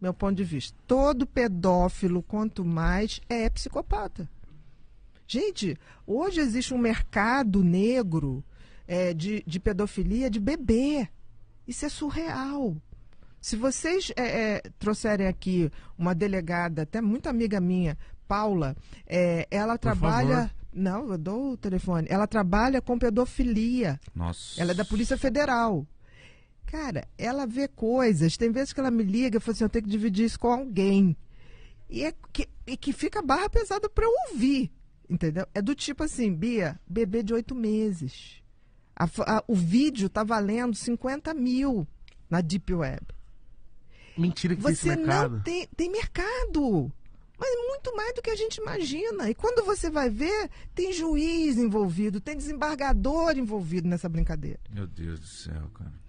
meu ponto de vista. Todo pedófilo, quanto mais, é psicopata. Gente, hoje existe um mercado negro é, de, de pedofilia de bebê. Isso é surreal. Se vocês é, é, trouxerem aqui uma delegada, até muito amiga minha, Paula, é, ela Por trabalha. Favor. Não, eu dou o telefone. Ela trabalha com pedofilia. Nossa. Ela é da Polícia Federal. Cara, ela vê coisas. Tem vezes que ela me liga e fala assim: eu tenho que dividir isso com alguém. E, é que, e que fica barra pesada para eu ouvir. Entendeu? É do tipo assim: Bia, bebê de oito meses. A, a, o vídeo tá valendo 50 mil na Deep Web. Mentira que você esse mercado. não tem, tem mercado. Mas muito mais do que a gente imagina. E quando você vai ver, tem juiz envolvido, tem desembargador envolvido nessa brincadeira. Meu Deus do céu, cara.